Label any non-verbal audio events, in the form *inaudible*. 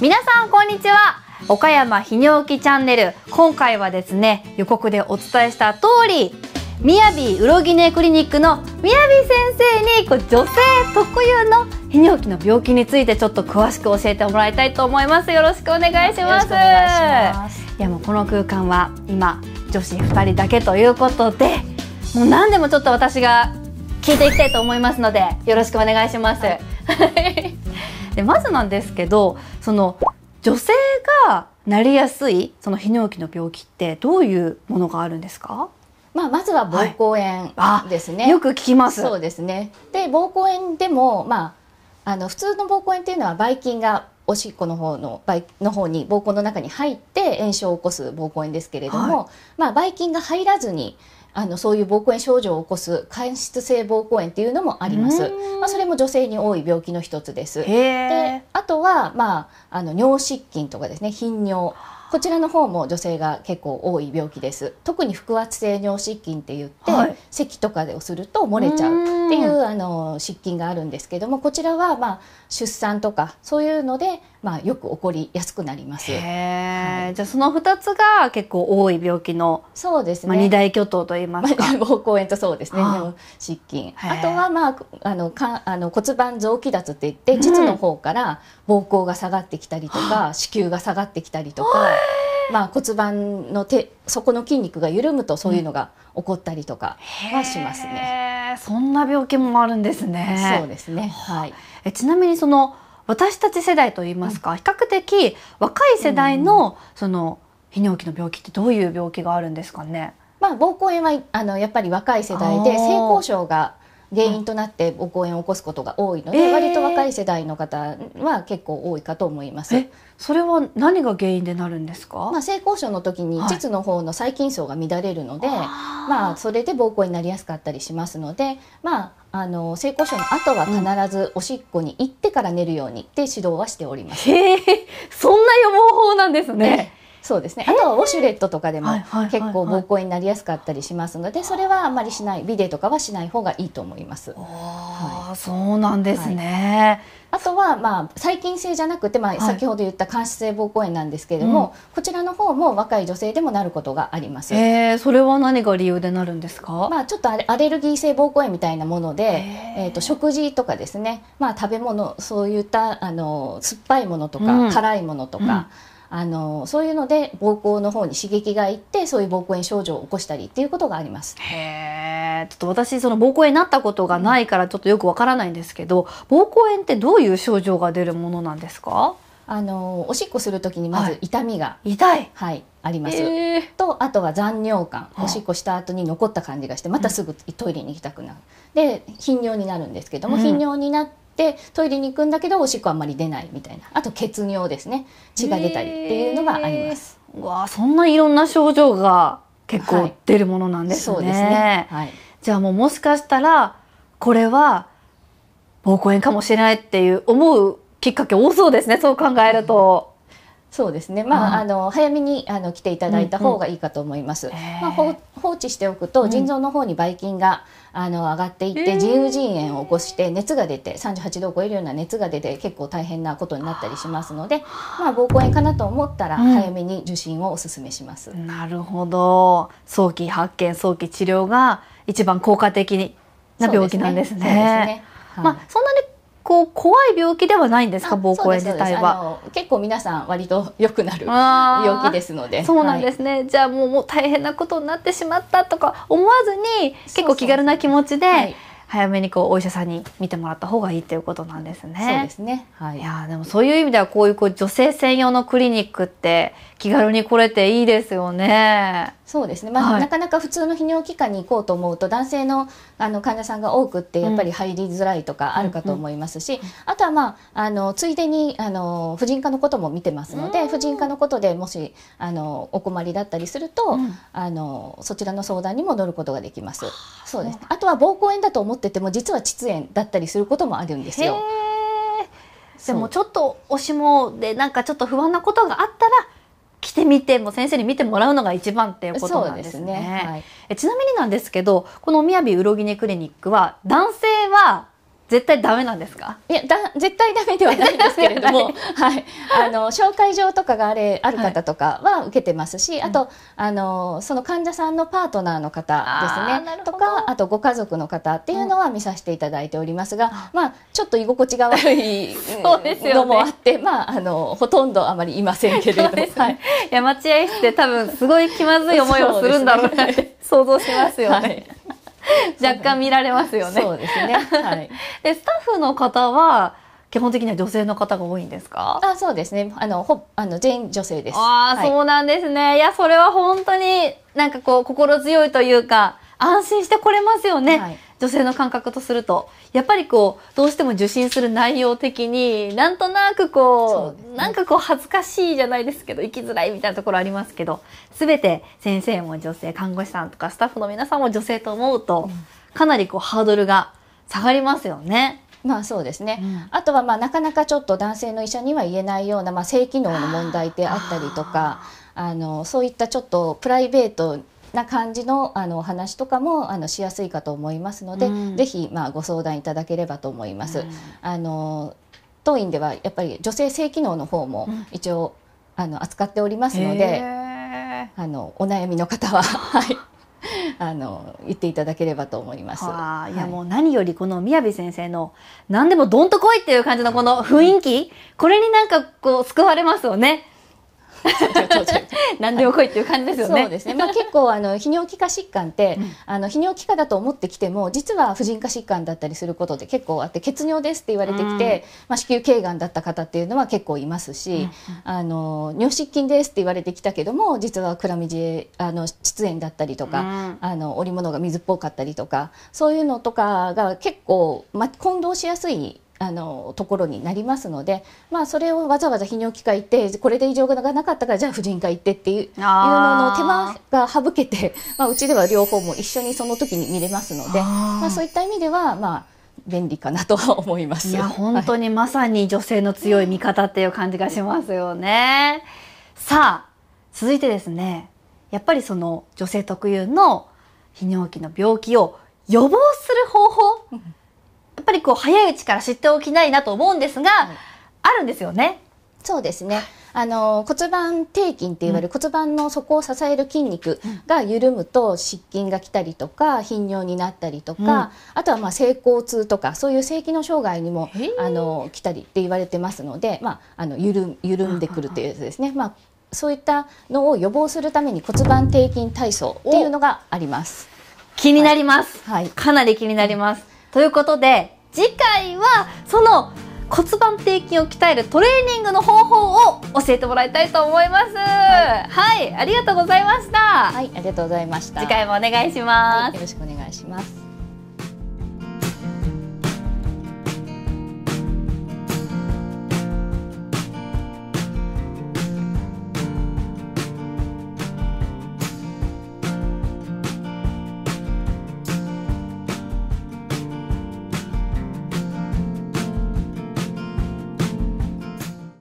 皆さんこんにちは岡山泌尿器チャンネル今回はですね予告でお伝えした通りみやびうろぎねクリニックのみやび先生にこう女性特有の泌尿器の病気についてちょっと詳しく教えてもらいたいと思いますよろしくお願いしますいやもうこの空間は今女子2人だけということでもう何でもちょっと私が聞いていきたいと思いますのでよろしくお願いします、はいでまずなんですけどその女性がなりやすいその泌尿器の病気ってどういうものがあるんですかまあ、まずは膀胱炎ですね、はい、よく聞きますそうですねで膀胱炎でもまああの普通の膀胱炎っていうのはばい菌がおしっこの方のばいの方に膀胱の中に入って炎症を起こす膀胱炎ですけれども、はい、まあ、ばい菌が入らずにあのそういう膀胱炎症状を起こす間質性膀胱炎っていうのもあります。まあ、それも女性に多い病気の一つです。であとは、まあ、あの尿失禁とかですね頻尿。こちらの方も女性が結構多い病気です特に腹圧性尿失禁って言って、はい、咳とかをすると漏れちゃうっていうあの失禁があるんですけどもこちらはまあ出産とかそういうので、まあ、よく起こりやすくなります。はい、じゃあその二つが結構多い病気のそうですね、まあ、二大巨頭と言いますか。膀胱炎とそうですね失禁あとは、まあ、あのかあの骨盤臓器脱って言って膣の方から膀胱が下がってきたりとか、子宮が下がってきたりとかまあ、骨盤の手そこの筋肉が緩むとそういうのが起こったりとかはしますね。そんな病気もあるんですね。そうですね。はい。えちなみにその私たち世代といいますか、うん、比較的若い世代の、その泌尿器の病気ってどういう病気があるんですかね。まあ、膀胱炎はあのやっぱり若い世代で性交渉が原因となって膀胱炎を起こすことが多いので、えー、割と若い世代の方は結構多いかと思います。それは何が原因でなるんですか？まあ性交渉の時に膣の方の細菌層が乱れるので、はい、まあそれで膀胱になりやすかったりしますので、まああの性交渉の後は必ずおしっこに行ってから寝るようにって指導はしております。うん、そんな予防法なんですね。そうですねあとはウォシュレットとかでも結構膀胱炎になりやすかったりしますのでそれはあんまりしないビデとかはしない方がいいと思います。はい、そうなんですね、はい、あとは、まあ、細菌性じゃなくて、まあ、先ほど言った間質性膀胱炎なんですけれども、はいうん、こちらの方も若い女性でもなることがあります。えー、それは何が理由でなるんですか、まあ、ちょっとアレルギー性膀胱炎みたいなもので、えっ、ーと食事とかですね、まあ、食べ物そういったあの酸っぱいものとか、うん、辛いものとか。うんあのそういうので膀胱の方に刺激がいってそういう膀胱炎症状を起こしたりっていうことがあります。へちょっと私その膀胱炎になったことがないからちょっとよくわからないんですけど膀胱炎ってどういう症状が出るものなんですかあのおしっこするときにまず痛みが、はい、痛い、はい、あります、えー、とあとは残尿感おしっこした後に残った感じがしてまたすぐトイレに行きたくなる、うん、で頻尿になるんですけども、うん、頻尿になってトイレに行くんだけどおしっこあんまり出ないみたいなあと血尿ですね血が出たりっていうのがあります、えー、わあそんないろんな症状が結構出るものなんですね、はい、そうですね、はい、じゃあもうもしかしたらこれは膀胱炎かもしれないっていう思うきっかけ多そうですねそう考えると。そうですね。まあ、あの早めにあの来ていただいた方がいいかと思います。うんうん、まあ、放置しておくと腎臓の方にばい菌が、あの上がっていって、自由腎炎を起こして熱が出て38度を超えるような熱が出て結構大変なことになったりしますので、まあ膀胱炎かなと思ったら早めに受診をお勧めします、うん、なるほど。早期発見、早期治療が一番効果的な病気なんですね。そうですね。すねはい、まあそんなにこう怖い病気ではないんですか膀胱炎自体は結構皆さん割と良くなる病気ですので *laughs* そうなんですね、はい、じゃあもうもう大変なことになってしまったとか思わずに結構気軽な気持ちで。早めにこうお医者さんに見てもらった方がいいということなんですね。そうですね。はい。いやでもそういう意味ではこういうこう女性専用のクリニックって気軽に来れていいですよね。そうですね、まあ、はい、なかなか普通の泌尿器科に行こうと思うと男性のあの患者さんが多くってやっぱり入りづらいとかあるかと思いますし、うんうん、あとは、まあ、あのついでにあの婦人科のことも見てますので、婦人科のことでもしあのお困りだったりすると、あのそちらの相談に戻ることができます。そうです、ね、あとは膀胱炎だと思ってても実は膣炎だったりすることもあるんですよ。でもちょっとおしもでなんかちょっと不安なことがあったら見ても先生に見てもらうのが一番っていうことなんですね。すねはい、えちなみになんですけどこのみやびうろぎねクリニックは男性は絶対ダメなんですかいやだ絶対ダメではないんですけれども、*laughs* はい、あの紹介状とかがあれある方とかは受けてますし、はい、あと、あのその患者さんのパートナーの方ですねとかあとご家族の方っていうのは見させていただいておりますが、うん、まあ、ちょっと居心地が悪いのもあって、ね、まあ、あのほとんどあまりいませんけれども、ねはい、いや待合室で多分すごい気まずい思いをするんだろうなって、想像しますよね。はい *laughs* 若干見られますよね。そうですね。はい。*laughs* でスタッフの方は基本的には女性の方が多いんですか？あ、そうですね。あのほあの全員女性です。ああ、はい、そうなんですね。いやそれは本当になんかこう心強いというか安心して来れますよね。はい女性の感覚とすると、やっぱりこう、どうしても受診する内容的に、なんとなくこう、う、ね、なんかこう恥ずかしいじゃないですけど、生きづらいみたいなところありますけど、すべて先生も女性、看護師さんとかスタッフの皆さんも女性と思うと、かなりこうハードルが下がりますよね。まあそうですね、うん、あとはまあなかなかちょっと男性の医者には言えないような、まあ、性機能の問題であったりとかあのそういったちょっとプライベートな感じのあのお話とかもあのしやすいかと思いますので、うん、ぜひまあご相談いただければと思います。うん、あの当院ではやっぱり女性性機能の方も一応、あの扱っておりますので、あのお悩みの方は、*laughs* はい。あの言っていただければと思います。はあ、いや、もう何よりこの宮部先生の何でもどんと来いっていう感じのこの雰囲気、これになんかこう救われますよね。*laughs* 何でも来いっていう感じですよね。そうですね。まあ結構あの泌尿器科疾患って、うん、あの泌尿器科だと思ってきても実は婦人科疾患だったりすることで結構あって血尿ですって言われてきて、まあ子宮頸がんだった方っていうのは結構いますし、あの尿失禁ですって言われてきたけども実はクラミジエあの窒炎だったりとか、あの織物が水っぽかったりとかそういうのとかが結構ま混同しやすいあのところになりますので、まあ、それをわざわざ泌尿器科行ってこれで異常がなかったからじゃあ婦人科行ってっていういうのの手間が省けて、まあ、うちでは両方も一緒にその時に見れますのでまあ、そういった意味では、まあ、便利かなと思いますいや本当にまさに女性の強い味方っていう感じがしますよね。さあ続いてですねやっぱりその女性特有の泌尿器の病気を予防する方法っぱりこう早いうちから知っておきないなと思うんですが、はい、あるんですよね。そうですね。あの骨盤底筋って言われる骨盤の底を支える筋肉が緩むと湿筋が来たりとか頻尿になったりとか、うん、あとはまあ性交痛とかそういう性機能障害にもあの来たりって言われてますので、まああの緩緩んでくるというやつですね。まあそういったのを予防するために骨盤底筋体操っていうのがあります。気になります。はい、かなり気になります。ということで、次回はその骨盤底筋を鍛えるトレーニングの方法を教えてもらいたいと思います。はい、はい、ありがとうございました。はい、ありがとうございました。次回もお願いします。はい、よろしくお願いします。